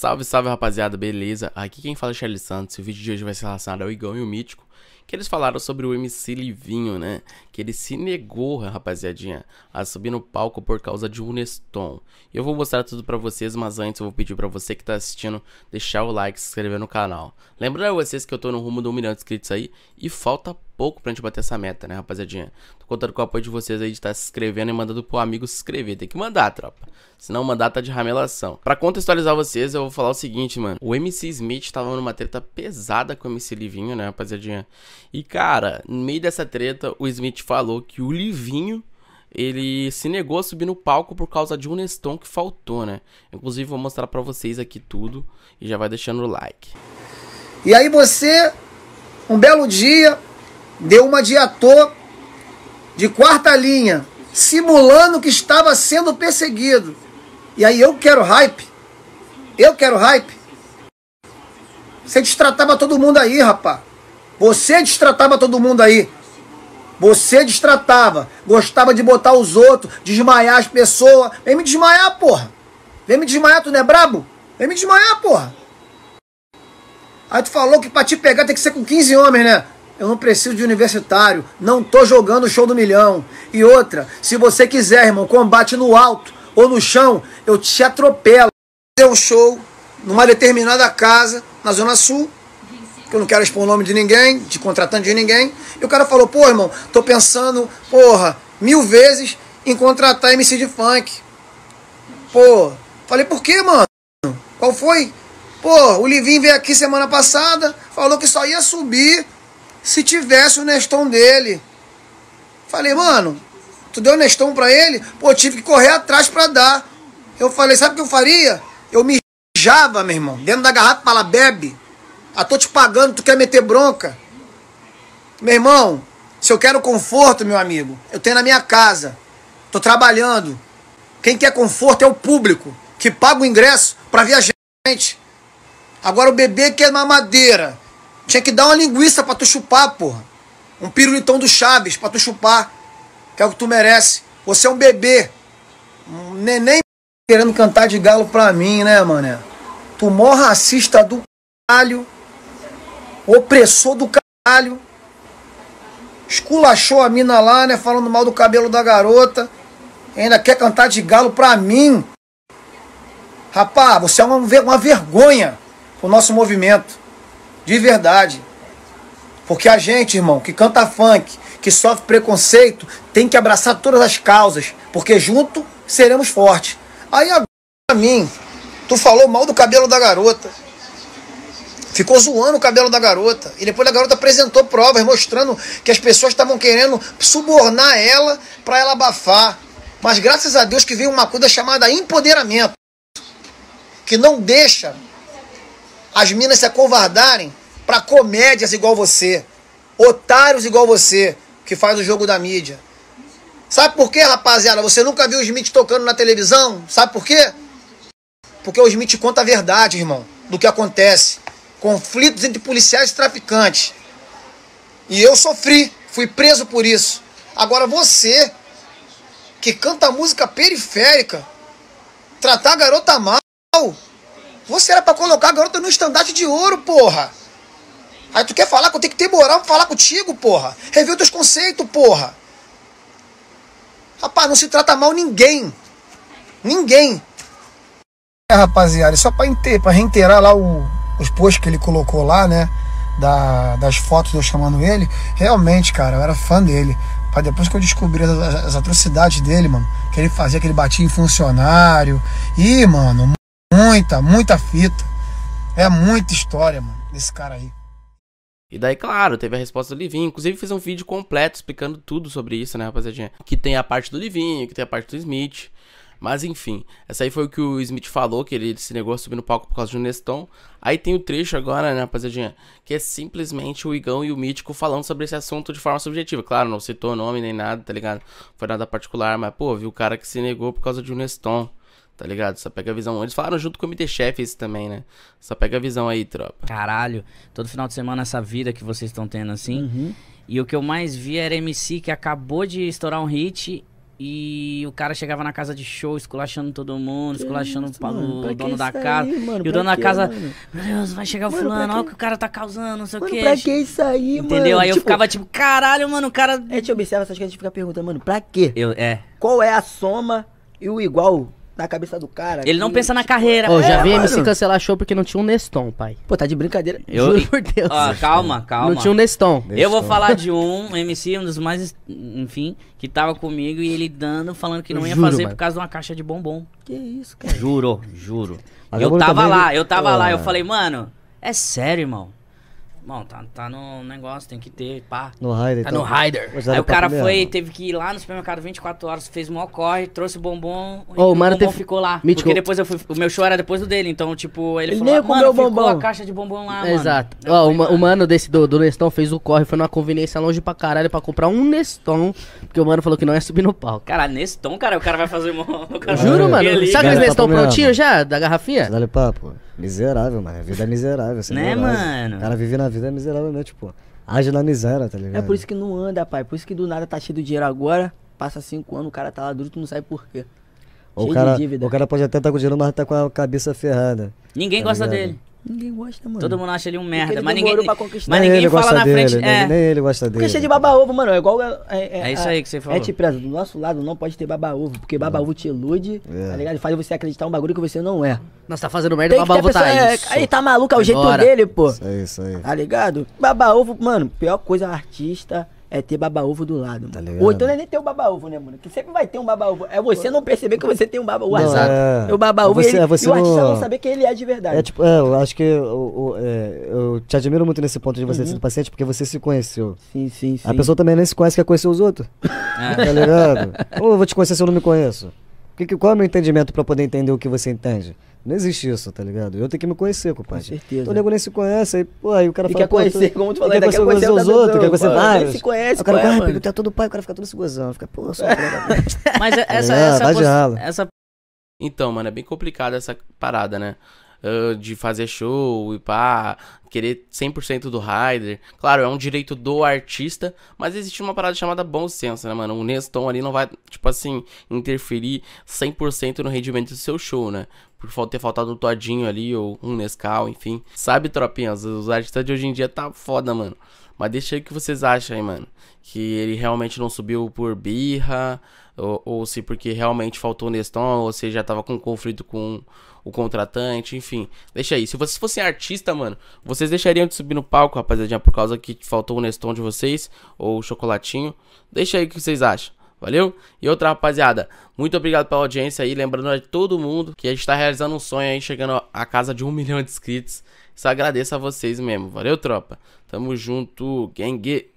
Salve, salve rapaziada, beleza? Aqui quem fala é Charles Santos o vídeo de hoje vai ser relacionado ao Igão e o Mítico que eles falaram sobre o MC Livinho, né? Que ele se negou, rapaziadinha, a subir no palco por causa de um Neston. Eu vou mostrar tudo para vocês, mas antes eu vou pedir para você que tá assistindo deixar o like, se inscrever no canal. Lembrando a vocês que eu tô no rumo do um milhão de inscritos aí e falta pouco pra gente bater essa meta, né, rapaziadinha? Tô contando com o apoio de vocês aí de estar tá se inscrevendo e mandando pro amigo se inscrever. Tem que mandar, tropa. Se não mandar, tá de ramelação. Pra contextualizar vocês, eu vou falar o seguinte, mano. O MC Smith tava numa treta pesada com o MC Livinho, né, rapaziadinha? E, cara, no meio dessa treta, o Smith falou que o Livinho ele se negou a subir no palco por causa de um Neston que faltou, né? Inclusive, vou mostrar para vocês aqui tudo e já vai deixando o like. E aí você, um belo dia, deu uma de ator de quarta linha, simulando que estava sendo perseguido. E aí eu quero hype. Eu quero hype. Você destratava todo mundo aí, rapá. Você destratava todo mundo aí. Você destratava. Gostava de botar os outros, desmaiar as pessoas. Vem me desmaiar, porra. Vem me desmaiar, tu não é brabo? Vem me desmaiar, porra. Aí tu falou que pra te pegar tem que ser com 15 homens, né? Eu não preciso de universitário. Não tô jogando o show do milhão. E outra, se você quiser, irmão, combate no alto ou no chão, eu te atropelo. Fazer um show numa determinada casa na Zona Sul, que eu não quero expor o nome de ninguém, de contratante de ninguém. E o cara falou, pô, irmão, tô pensando, porra, mil vezes em contratar MC de funk. Pô, falei, por quê, mano? Qual foi? Pô, o Livinho veio aqui semana passada, falou que só ia subir se tivesse o Nestão dele. Falei, mano, tu deu o Nestão pra ele? Pô, tive que correr atrás pra dar. Eu falei, sabe o que eu faria? Eu mijava, meu irmão, dentro da garrafa para bebe. Ah, tô te pagando, tu quer meter bronca. Meu irmão, se eu quero conforto, meu amigo, eu tenho na minha casa. Tô trabalhando. Quem quer conforto é o público, que paga o ingresso para viajar gente. Agora o bebê quer mamadeira. Tinha que dar uma linguiça para tu chupar, porra. Um pirulitão do Chaves para tu chupar. Que é o que tu merece. Você é um bebê. Um neném querendo cantar de galo pra mim, né, mané? Tu mó racista do caralho. Opressor do caralho. Esculachou a mina lá, né? Falando mal do cabelo da garota. ainda quer cantar de galo pra mim. rapaz? você é uma, uma vergonha pro nosso movimento. De verdade. Porque a gente, irmão, que canta funk, que sofre preconceito, tem que abraçar todas as causas, porque junto seremos fortes. Aí agora, pra mim, tu falou mal do cabelo da garota. Ficou zoando o cabelo da garota. E depois a garota apresentou provas mostrando que as pessoas estavam querendo subornar ela para ela abafar. Mas graças a Deus que veio uma coisa chamada empoderamento que não deixa as minas se acovardarem para comédias igual você, otários igual você, que faz o jogo da mídia. Sabe por quê, rapaziada? Você nunca viu o Smith tocando na televisão? Sabe por quê? Porque o Smith conta a verdade, irmão, do que acontece. Conflitos entre policiais e traficantes. E eu sofri, fui preso por isso. Agora você, que canta música periférica, tratar a garota mal, você era pra colocar a garota no estandarte de ouro, porra. Aí tu quer falar que eu tenho que ter moral pra falar contigo, porra. Rever os teus conceitos, porra. Rapaz, não se trata mal ninguém. Ninguém. É, rapaziada, só pra, inter, pra reiterar lá o, os posts que ele colocou lá, né? Da, das fotos eu chamando ele. Realmente, cara, eu era fã dele. Mas depois que eu descobri as, as atrocidades dele, mano, que ele fazia, que ele batia em funcionário. Ih, mano muita, muita fita. É muita história, mano, desse cara aí. E daí, claro, teve a resposta do Livinho. Inclusive, fiz um vídeo completo explicando tudo sobre isso, né, rapaziadinha? Que tem a parte do Livinho, que tem a parte do Smith. Mas enfim, essa aí foi o que o Smith falou, que ele se negou a subir no palco por causa de Neston. Aí tem o trecho agora, né, rapaziadinha? Que é simplesmente o Igão e o Mítico falando sobre esse assunto de forma subjetiva. Claro, não citou nome nem nada, tá ligado? Foi nada particular, mas, pô, viu o cara que se negou por causa de Neston. Tá ligado? Só pega a visão. Eles falaram junto com o MT-Chef esse também, né? Só pega a visão aí, tropa. Caralho. Todo final de semana essa vida que vocês estão tendo assim. Uhum. E o que eu mais vi era MC que acabou de estourar um hit e o cara chegava na casa de show esculachando todo mundo, esculachando isso, mano, o dono da casa. Aí, mano, e o dono da casa, mano? meu Deus, vai chegar o fulano, olha o que o cara tá causando, não sei o quê. Pra que isso aí, Entendeu? mano? Entendeu? Aí tipo, eu ficava tipo, caralho, mano, o cara. É, a gente observa essas coisas e fica perguntando, mano, pra quê? Eu, é. Qual é a soma e o igual na cabeça do cara. Ele que... não pensa na tipo, carreira. Oh, já é, vi mano. MC cancelar show porque não tinha um Neston, pai. Pô, tá de brincadeira. Eu... Juro por Deus. Ah, calma, calma. Não tinha um Neston. Neston. Eu vou falar de um MC, um dos mais, enfim, que tava comigo e ele dando, falando que não ia juro, fazer mano. por causa de uma caixa de bombom. Que isso, cara. Juro, juro. Mas eu tava lá, eu tava oh. lá, eu falei, mano, é sério, irmão. Bom, tá, tá no negócio, tem que ter, pá. No Rider. Tá então, no Rider. Aí o cara foi, mesmo. teve que ir lá no supermercado 24 horas, fez um corre, trouxe o bombom oh, e o, mano bombom teve... ficou lá. Mítico. Porque depois eu fui, o meu show era depois do dele, então, tipo, ele, ele falou, ah, mano, ficou bombom. a caixa de bombom lá, Exato. Ó, o, mano. o mano desse do, do Neston fez o corre, foi numa conveniência longe pra caralho pra comprar um Neston, porque o mano falou que não ia subir no palco. Cara, Neston, cara, o cara vai fazer uma... Juro, mano. Sabe aqueles Neston tá prontinho já, da garrafinha? Dá-lhe papo, mano. Miserável, mano. A vida é miserável. Você né, mano? O cara vive na vida miserável, né? Tipo, age na miséria, tá ligado? É por isso que não anda, pai. Por isso que do nada tá cheio de dinheiro agora. Passa cinco anos, o cara tá lá duro, tu não sabe por quê. O cara, o cara pode até estar tá com dinheiro, mas tá com a cabeça ferrada. Ninguém tá gosta ligado? dele. Ninguém gosta, mano. Todo mundo acha ele um merda, mas ninguém, mas ninguém ele fala na dele, frente. Né? É. Nem ele gosta dele. Porque é cheio de baba-ovo, mano. É igual. É, é, é, é isso a, aí que você falou. É tipo, do nosso lado não pode ter baba-ovo, porque é. baba-ovo te ilude, é. tá ligado? Faz você acreditar um bagulho que você não é. Nós tá fazendo merda, baba-ovo tá aí. Ele tá maluco, é o jeito dele, pô. Isso aí, isso aí. Tá ligado? Baba-ovo, mano, pior coisa, artista é ter baba-ovo do lado. Tá ligado? Ou então não é nem ter o baba-ovo, né, mano? Que sempre vai ter um baba-ovo. É você não perceber que você tem um baba-ovo. O azar. É... O baba-ovo você, e, ele, é, você e o artista não... não... saber quem ele é de verdade. É, tipo, é, eu acho que eu, eu, é, eu, te admiro muito nesse ponto de você uhum. ser paciente, porque você se conheceu. Sim, sim, sim. A pessoa também nem se conhece, quer conhecer os outros. É. Tá ligado? Ou eu vou te conhecer se eu não me conheço. Que, que, qual é o meu entendimento para poder entender o que você entende? Não existe isso, tá ligado? Eu tenho que me conhecer, compadre. Com certeza. Então, o nego nem se conhece, aí, pô, aí o cara e fala... quer conhecer, tu, como tu falou, quer, conhecer, conhecer os outros, quer conhecer vários. se conhece, O cara fica, ah, pega o teto é do pai, o cara fica todo se gozando. Fica, pô, só... Mas é tá essa... É, essa, essa, essa... Então, mano, é bem complicada essa parada, né? de fazer show e pá, querer 100% do rider. Claro, é um direito do artista, mas existe uma parada chamada bom senso, né, mano? O Neston ali não vai, tipo assim, interferir 100% no rendimento do seu show, né? Por ter faltado um todinho ali, ou um Nescau, enfim. Sabe, tropinhas, os artistas de hoje em dia tá foda, mano. Mas deixa aí o que vocês acham aí, mano. Que ele realmente não subiu por birra, ou, ou se porque realmente faltou neston ou se já tava com conflito com o contratante, enfim. Deixa aí. Se vocês fossem artista, mano, vocês deixariam de subir no palco, rapaziadinha, por causa que faltou o Neston de vocês, ou o chocolatinho. Deixa aí o que vocês acham. Valeu? E outra rapaziada, muito obrigado pela audiência aí. Lembrando a todo mundo que a gente tá realizando um sonho aí, chegando a casa de um milhão de inscritos. Só agradeço a vocês mesmo. Valeu, tropa. Tamo junto. gangue